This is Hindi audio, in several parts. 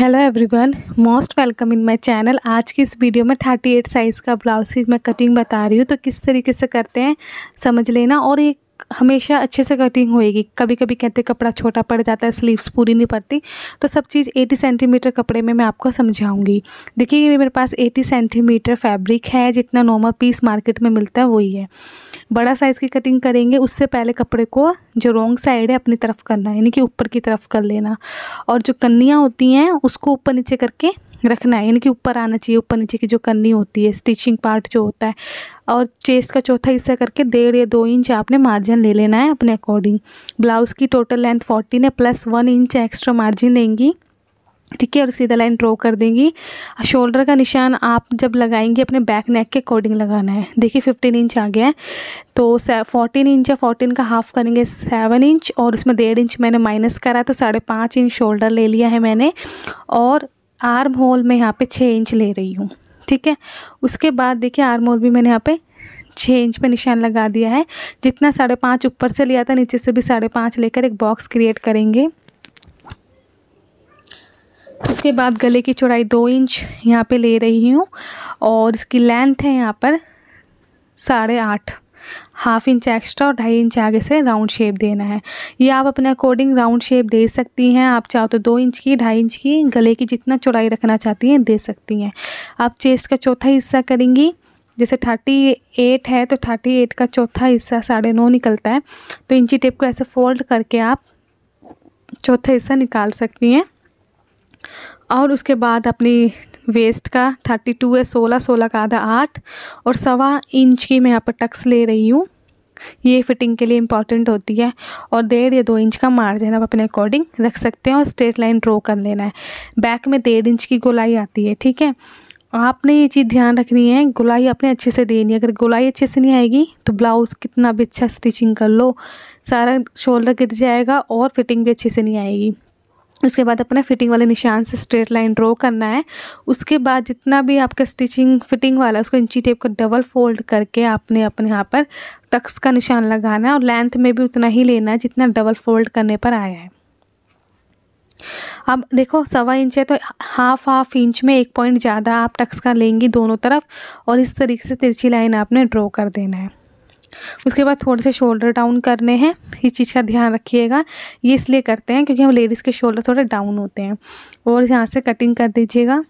hello everyone most welcome in my channel आज की इस वीडियो में 38 साइज़ का ब्लाउज की मैं कटिंग बता रही हूँ तो किस तरीके से करते हैं समझ लेना और एक हमेशा अच्छे से कटिंग होएगी कभी कभी कहते कपड़ा छोटा पड़ जाता है स्लीव्स पूरी नहीं पड़ती तो सब चीज़ एटी सेंटीमीटर कपड़े में मैं आपको समझाऊँगी देखिए ये मेरे पास एटी सेंटीमीटर फैब्रिक है जितना नॉर्मल पीस मार्केट में मिलता है वही है बड़ा साइज़ की कटिंग करेंगे उससे पहले कपड़े को जो रोंग साइड है अपनी तरफ करना यानी कि ऊपर की तरफ कर लेना और जो कन्नियाँ होती हैं उसको ऊपर नीचे करके रखना है यानी कि ऊपर आना चाहिए ऊपर नीचे की जो करनी होती है स्टिचिंग पार्ट जो होता है और चेस्ट का चौथा हिस्सा करके डेढ़ या दो इंच आपने मार्जिन ले लेना है अपने अकॉर्डिंग ब्लाउज़ की टोटल लेंथ फोर्टीन है plus one inch extra margin देंगी ठीक है और सीधा लाइन ड्रॉ कर देंगी शोल्डर का निशान आप जब लगाएंगे अपने बैक नेक के अकॉर्डिंग लगाना है देखिए फिफ्टीन इंच आ गया है तो फोर्टीन इंच या फोर्टीन का हाफ करेंगे सेवन इंच और उसमें डेढ़ इंच मैंने माइनस करा तो साढ़े पाँच इंच शोल्डर ले लिया है मैंने और आर्म होल में यहाँ पे छः इंच ले रही हूँ ठीक है उसके बाद देखिए आर्म होल भी मैंने यहाँ पे छः इंच पे निशान लगा दिया है जितना साढ़े पाँच ऊपर से लिया था नीचे से भी साढ़े पाँच लेकर एक बॉक्स क्रिएट करेंगे उसके बाद गले की चौड़ाई दो इंच यहाँ पे ले रही हूँ और इसकी लेंथ है यहाँ पर साढ़े आठ हाफ इंच एक्स्ट्रा और ढाई इंच आगे से राउंड शेप देना है ये आप अपने अकॉर्डिंग राउंड शेप दे सकती हैं आप चाहो तो दो इंच की ढाई इंच की गले की जितना चौड़ाई रखना चाहती हैं दे सकती हैं आप चेस्ट का चौथा हिस्सा करेंगी जैसे थर्टी एट है तो थर्टी एट का चौथा हिस्सा साढ़े नौ निकलता है तो इंची टेप को ऐसे फोल्ड करके आप चौथा हिस्सा निकाल सकती हैं और उसके बाद अपनी वेस्ट का थर्टी टू है सोलह सोलह का आधा आठ और सवा इंच की मैं यहाँ पर टक्स ले रही हूँ ये फिटिंग के लिए इंपॉर्टेंट होती है और डेढ़ या दो इंच का मार्जिन आप अपने अकॉर्डिंग रख सकते हैं और स्ट्रेट लाइन ड्रॉ कर लेना है बैक में डेढ़ इंच की गोलाई आती है ठीक है आपने ये चीज़ ध्यान रखनी है गोलाई आपने अच्छे से देनी है अगर गोलाई अच्छे से नहीं आएगी तो ब्लाउज़ कितना भी अच्छा स्टिचिंग कर लो सारा शोल्डर गिर जाएगा और फिटिंग भी अच्छे से नहीं आएगी उसके बाद अपना फिटिंग वाले निशान से स्ट्रेट लाइन ड्रॉ करना है उसके बाद जितना भी आपका स्टिचिंग फिटिंग वाला है उसको इंची टेप को डबल फोल्ड करके आपने अपने यहाँ पर टक्स का निशान लगाना है और लेंथ में भी उतना ही लेना है जितना डबल फोल्ड करने पर आया है अब देखो सवा इंच है तो हाफ हाफ इंच में एक पॉइंट ज़्यादा आप टक्स का लेंगी दोनों तरफ और इस तरीके से तिरछी लाइन आपने ड्रॉ कर देना है उसके बाद थोड़े से शोल्डर डाउन करने हैं इस चीज़ का ध्यान रखिएगा ये इसलिए करते हैं क्योंकि हम लेडीज़ के शोल्डर थोड़े डाउन होते हैं और यहाँ से कटिंग कर दीजिएगा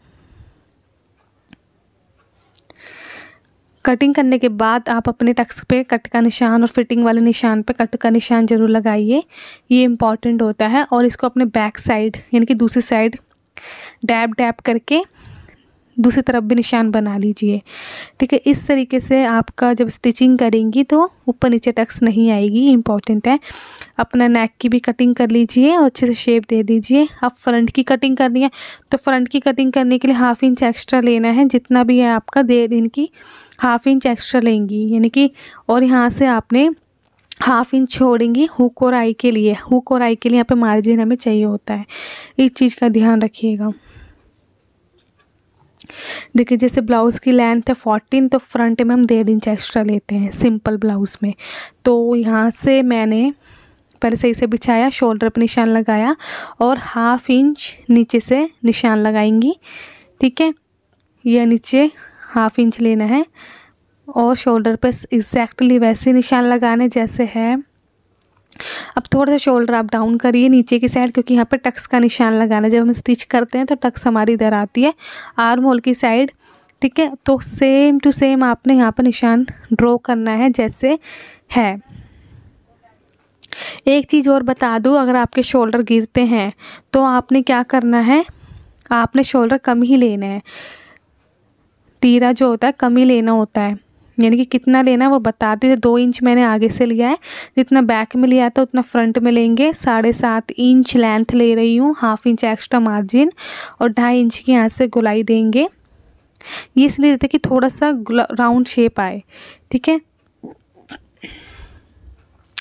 कटिंग करने के बाद आप अपने टक्स पे कट का निशान और फिटिंग वाले निशान पे कट का निशान ज़रूर लगाइए ये इम्पॉर्टेंट होता है और इसको अपने बैक साइड यानी कि दूसरी साइड डैब डैब करके दूसरी तरफ भी निशान बना लीजिए ठीक है इस तरीके से आपका जब स्टिचिंग करेंगी तो ऊपर नीचे टक्स नहीं आएगी इंपॉर्टेंट है अपना नेक की भी कटिंग कर लीजिए और अच्छे से शेप दे दीजिए अब फ्रंट की कटिंग करनी है तो फ्रंट की कटिंग करने के लिए हाफ इंच एक्स्ट्रा लेना है जितना भी है आपका दिन इनकी हाफ इंच एक्स्ट्रा लेंगी यानी कि और यहाँ से आपने हाफ इंच छोड़ेंगी हुक और आई के लिए हुक और आई के लिए यहाँ पे मार्जिन हमें चाहिए होता है इस चीज़ का ध्यान रखिएगा देखिए जैसे ब्लाउज़ की लेंथ है फोर्टीन तो फ्रंट में हम डेढ़ इंच एक्स्ट्रा लेते हैं सिंपल ब्लाउज़ में तो यहाँ से मैंने पहले सही से बिछाया शोल्डर पर निशान लगाया और हाफ इंच नीचे से निशान लगाएंगी ठीक है यह नीचे हाफ इंच लेना है और शोल्डर पर एग्जैक्टली वैसे निशान लगाने जैसे है अब थोड़ा सा शोल्डर आप डाउन करिए नीचे की साइड क्योंकि यहाँ पर टक्स का निशान लगाना है जब हम स्टिच करते हैं तो टक्स हमारी इधर आती है आर्म होल की साइड ठीक है तो सेम टू सेम आपने यहाँ पर निशान ड्रॉ करना है जैसे है एक चीज़ और बता दूँ अगर आपके शोल्डर गिरते हैं तो आपने क्या करना है आपने शोल्डर कम ही लेना है तीरा जो होता है कम ही लेना होता है यानी कि कितना लेना है वो बता थे दो इंच मैंने आगे से लिया है जितना बैक में लिया था उतना फ्रंट में लेंगे साढ़े सात इंच लेंथ ले रही हूँ हाफ इंच एक्स्ट्रा मार्जिन और ढाई इंच की यहाँ से गुलाई देंगे ये इसलिए देते कि थोड़ा सा राउंड शेप आए ठीक है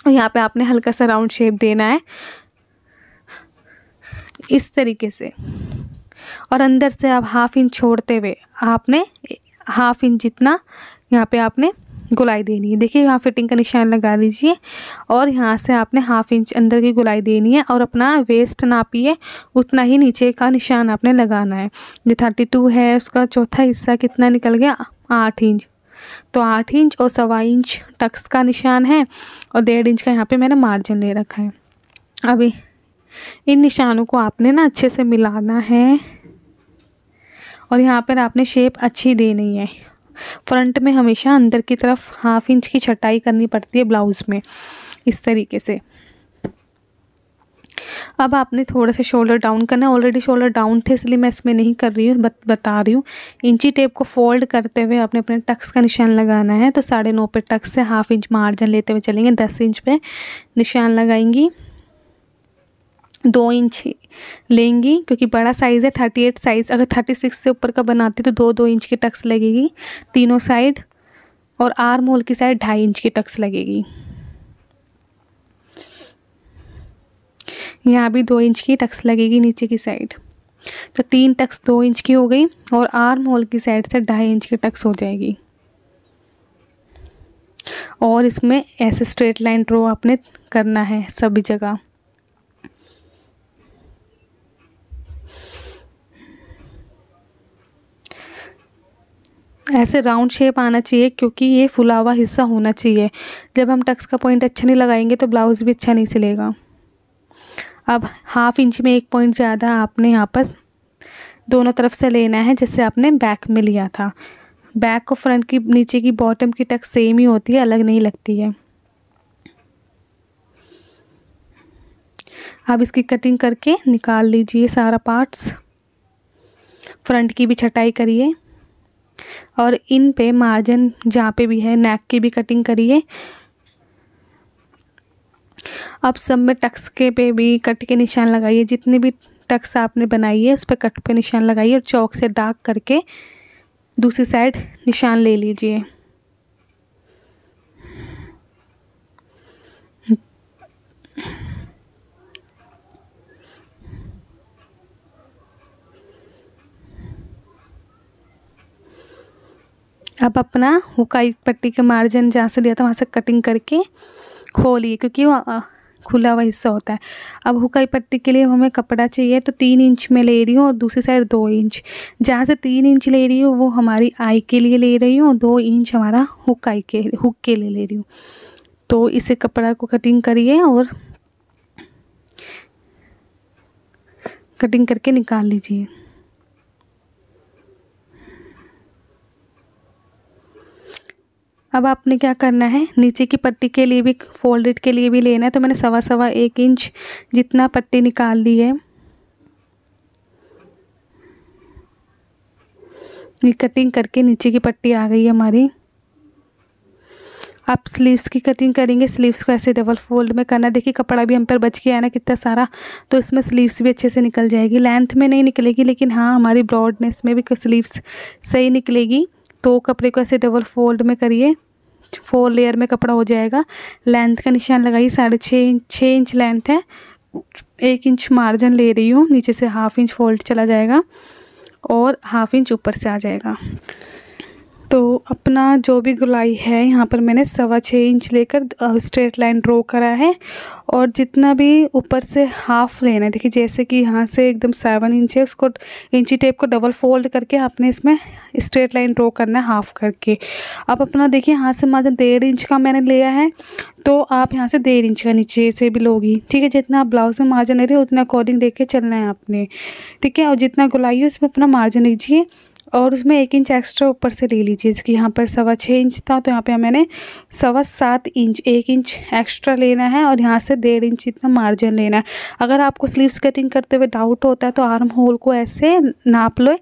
और यहाँ पर आपने हल्का सा राउंड शेप देना है इस तरीके से और अंदर से आप हाफ इंच छोड़ते हुए आपने हाफ इंच जितना यहाँ पे आपने गुलाई देनी है देखिए यहाँ फिटिंग का निशान लगा लीजिए और यहाँ से आपने हाफ इंच अंदर की गुलाई देनी है और अपना वेस्ट नापिए उतना ही नीचे का निशान आपने लगाना है जो थर्टी टू है उसका चौथा हिस्सा कितना निकल गया आठ इंच तो आठ इंच और सवा इंच टक्स का निशान है और डेढ़ इंच का यहाँ पर मैंने मार्जिन ले रखा है अभी इन निशानों को आपने ना अच्छे से मिलाना है और यहाँ पर आपने शेप अच्छी देनी है फ्रंट में हमेशा अंदर की तरफ हाफ इंच की छटाई करनी पड़ती है ब्लाउज़ में इस तरीके से अब आपने थोड़ा सा शोल्डर डाउन करना है ऑलरेडी शोल्डर डाउन थे इसलिए मैं इसमें नहीं कर रही हूँ बत, बता रही हूँ इंची टेप को फोल्ड करते हुए आपने अपने टक्स का निशान लगाना है तो साढ़े नौ पे टक्स से हाफ इंच मार्जिन लेते हुए चलेंगे दस इंच पे निशान लगाएंगी दो इंच लेंगी क्योंकि बड़ा साइज़ है थर्टी एट साइज़ अगर थर्टी सिक्स से ऊपर का बनाती तो दो दो इंच की टक्स लगेगी तीनों साइड और आर मोल की साइड ढाई इंच की टक्स लगेगी यहाँ भी दो इंच की टक्स लगेगी नीचे की साइड तो तीन टक्स दो इंच की हो गई और आर मोल की साइड से ढाई इंच की टक्स हो जाएगी और इसमें ऐसे स्ट्रेट लाइन ड्रॉ आपने करना है सभी जगह ऐसे राउंड शेप आना चाहिए क्योंकि ये फुला हुआ हिस्सा होना चाहिए जब हम टक्स का पॉइंट अच्छा नहीं लगाएंगे तो ब्लाउज़ भी अच्छा नहीं सिलेगा अब हाफ इंच में एक पॉइंट ज़्यादा आपने यहाँ पर दोनों तरफ से लेना है जैसे आपने बैक में लिया था बैक और फ्रंट की नीचे की बॉटम की टक सेम ही होती है अलग नहीं लगती है अब इसकी कटिंग करके निकाल लीजिए सारा पार्ट्स फ्रंट की भी छटाई करिए और इन पे मार्जिन जहाँ पे भी है नेक की भी कटिंग करिए अब सब में टक्स के पे भी कट के निशान लगाइए जितने भी टक्स आपने बनाई है उस पर कट पे निशान लगाइए और चौक से डार्क करके दूसरी साइड निशान ले लीजिए आप अपना हुकाई पट्टी के मार्जिन जहाँ से लिया था वहाँ से कटिंग करके खोलिए क्योंकि वो खुला हुआ हिस्सा होता है अब हुकाई पट्टी के लिए हमें कपड़ा चाहिए तो तीन इंच में ले रही हूँ और दूसरी साइड दो इंच जहाँ से तीन इंच ले रही हूँ वो हमारी आई के लिए ले रही हूँ दो इंच हमारा हुकाई के हुक के लिए ले रही हूँ तो इसे कपड़ा को कटिंग करिए और कटिंग करके निकाल लीजिए अब आपने क्या करना है नीचे की पट्टी के लिए भी फोल्डेड के लिए भी लेना है तो मैंने सवा सवा एक इंच जितना पट्टी निकाल ली है ये कटिंग करके नीचे की पट्टी आ गई है हमारी आप स्लीव्स की कटिंग करेंगे स्लीव्स को ऐसे डबल फोल्ड में करना देखिए कपड़ा भी हम पर बच गया है ना कितना सारा तो इसमें स्लीव्स भी अच्छे से निकल जाएगी लेंथ में नहीं निकलेगी लेकिन हाँ हमारी ब्रॉडनेस में भी स्लीव्स सही निकलेगी तो कपड़े को ऐसे डबल फोल्ड में करिए फोर लेयर में कपड़ा हो जाएगा लेंथ का निशान लगाइए साढ़े छः इंच छः इंच लेंथ है एक इंच मार्जिन ले रही हूँ नीचे से हाफ इंच फोल्ड चला जाएगा और हाफ इंच ऊपर से आ जाएगा अपना जो भी गुलाई है यहाँ पर मैंने सवा छः इंच लेकर स्ट्रेट लाइन ड्रॉ करा है और जितना भी ऊपर से हाफ लेना है देखिए जैसे कि यहाँ से एकदम सेवन इंच है उसको इंची टेप को डबल फोल्ड करके आपने इसमें स्ट्रेट लाइन ड्रॉ करना है हाफ करके अब अपना देखिए यहाँ से मार्जिन डेढ़ इंच का मैंने लिया है तो आप यहाँ से डेढ़ इंच का नीचे से भी लोगी ठीक है जितना आप ब्लाउज़ में मार्जिन ले रहे हो उतना अकॉर्डिंग देख के चलना है आपने ठीक है और जितना गुलाई है उसमें अपना मार्जिन लीजिए और उसमें एक इंच एक्स्ट्रा ऊपर से ले लीजिए जिसकी यहाँ पर सवा छः इंच था तो यहाँ पे मैंने सवा सात इंच एक इंच एक्स्ट्रा लेना है और यहाँ से डेढ़ इंच इतना मार्जिन लेना है अगर आपको स्लीव्स कटिंग करते हुए डाउट होता है तो आर्म होल को ऐसे नाप लो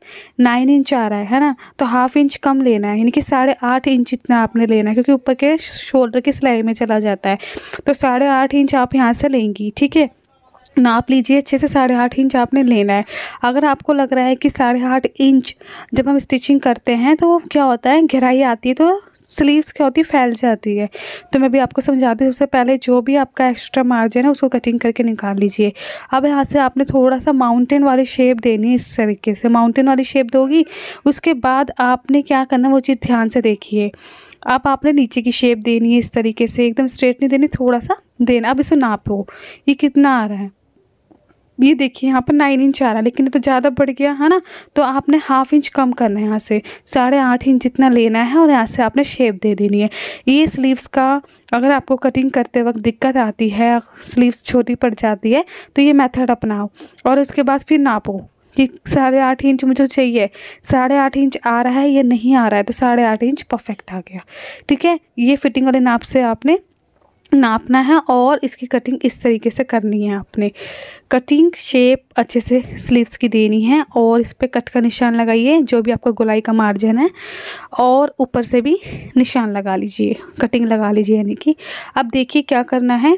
नाइन इंच आ रहा है है ना तो हाफ इंच कम लेना है यानी कि साढ़े आठ इंच इतना आपने लेना है क्योंकि ऊपर के शोल्डर की सिलाई में चला जाता है तो साढ़े आठ इंच आप यहाँ से लेंगी ठीक है नाप लीजिए अच्छे से साढ़े आठ इंच आपने लेना है अगर आपको लग रहा है कि साढ़े आठ इंच जब हम स्टिचिंग करते हैं तो क्या होता है गहराई आती है तो स्लीव्स क्या होती है फैल जाती है तो मैं भी आपको समझा दी सबसे पहले जो भी आपका एक्स्ट्रा मार्जिन है उसको कटिंग करके निकाल लीजिए अब यहाँ से आपने थोड़ा सा माउंटेन वाली शेप देनी है इस तरीके से माउंटेन वाली शेप दोगी उसके बाद आपने क्या करना वो चीज़ ध्यान से देखिए अब आपने नीचे की शेप देनी है इस तरीके से एकदम स्ट्रेट नहीं देनी थोड़ा सा देना अब इसे नापो ये कितना आ रहा है ये देखिए यहाँ पर नाइन इंच आ रहा है लेकिन ये तो ज़्यादा बढ़ गया है ना तो आपने हाफ इंच कम करना है यहाँ से साढ़े आठ इंच जितना लेना है और यहाँ से आपने शेप दे देनी है ये स्लीव्स का अगर आपको कटिंग करते वक्त दिक्कत आती है स्लीव्स छोटी पड़ जाती है तो ये मेथड अपनाओ और उसके बाद फिर नापो कि साढ़े आठ इंच मुझे चाहिए साढ़े आठ इंच आ रहा है या नहीं आ रहा है तो साढ़े आठ इंच परफेक्ट आ गया ठीक है ये फिटिंग वाले नाप से आपने नापना है और इसकी कटिंग इस तरीके से करनी है आपने कटिंग शेप अच्छे से स्लीव्स की देनी है और इस पर कट का निशान लगाइए जो भी आपका गोलाई का मार्जिन है और ऊपर से भी निशान लगा लीजिए कटिंग लगा लीजिए यानी कि अब देखिए क्या करना है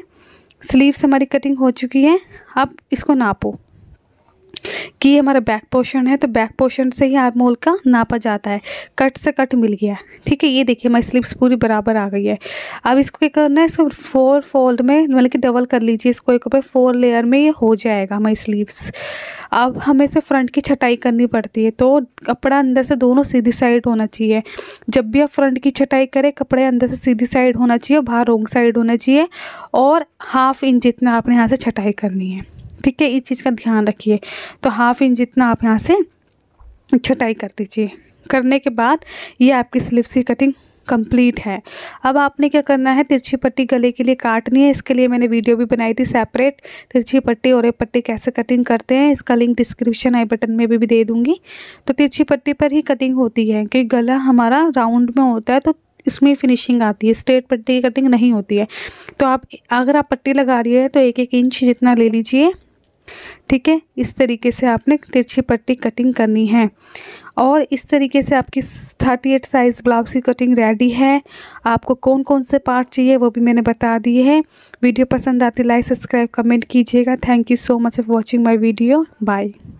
स्लीव्स हमारी कटिंग हो चुकी है अब इसको नापो कि ये हमारा बैक पोर्शन है तो बैक पोर्शन से ही आर्म होल का नापा जाता है कट से कट मिल गया ठीक है ये देखिए हमारी स्लिप्स पूरी बराबर आ गई है अब इसको क्या करना है इसको फोर फोल्ड में मतलब कि डबल कर लीजिए इसको एक ऊपर फोर लेयर में ये हो जाएगा हमारी स्लीव्स अब हमें से फ्रंट की छटाई करनी पड़ती है तो कपड़ा अंदर से दोनों सीधी साइड होना चाहिए जब भी आप फ्रंट की छटाई करें कपड़े अंदर से सीधी साइड होना चाहिए बाहर रोंग साइड होना चाहिए और हाफ इंच जितना आपने यहाँ से छटाई करनी है ठीक है इस चीज़ का ध्यान रखिए तो हाफ इंच जितना आप यहाँ से छटाई कर दीजिए करने के बाद ये आपकी स्लिप सी कटिंग कंप्लीट है अब आपने क्या करना है तिरछी पट्टी गले के लिए काटनी है इसके लिए मैंने वीडियो भी बनाई थी सेपरेट तिरछी पट्टी और ये पट्टी कैसे कटिंग करते हैं इसका लिंक डिस्क्रिप्शन आई बटन में भी, भी दे दूँगी तो तिरछी पट्टी पर ही कटिंग होती है क्योंकि गला हमारा राउंड में होता है तो इसमें फिनिशिंग आती है स्ट्रेट पट्टी की कटिंग नहीं होती है तो आप अगर आप पट्टी लगा रही है तो एक एक इंच जितना ले लीजिए ठीक है इस तरीके से आपने तिरछी पट्टी कटिंग करनी है और इस तरीके से आपकी थर्टी एट साइज़ ब्लाउज़ की कटिंग रेडी है आपको कौन कौन से पार्ट चाहिए वो भी मैंने बता दिए हैं वीडियो पसंद आती लाइक सब्सक्राइब कमेंट कीजिएगा thank you so much for watching my video bye